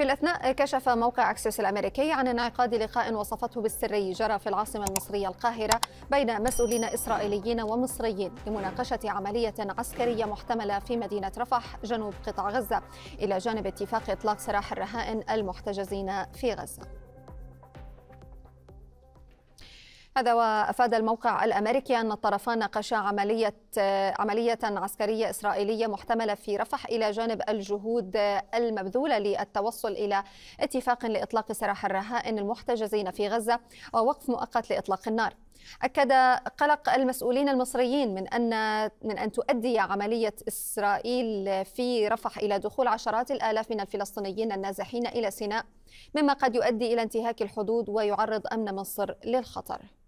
في الأثناء كشف موقع أكسس الأمريكي عن انعقاد لقاء وصفته بالسري جرى في العاصمة المصرية القاهرة بين مسؤولين إسرائيليين ومصريين لمناقشة عملية عسكرية محتملة في مدينة رفح جنوب قطاع غزة إلى جانب اتفاق إطلاق سراح الرهائن المحتجزين في غزة هذا وافاد الموقع الامريكي ان الطرفان ناقشا عمليه عمليه عسكريه اسرائيليه محتمله في رفح الى جانب الجهود المبذوله للتوصل الى اتفاق لاطلاق سراح الرهائن المحتجزين في غزه ووقف مؤقت لاطلاق النار. أكد قلق المسؤولين المصريين من أن من أن تؤدي عملية إسرائيل في رفح إلى دخول عشرات الآلاف من الفلسطينيين النازحين إلى سيناء، مما قد يؤدي إلى انتهاك الحدود ويعرض أمن مصر للخطر.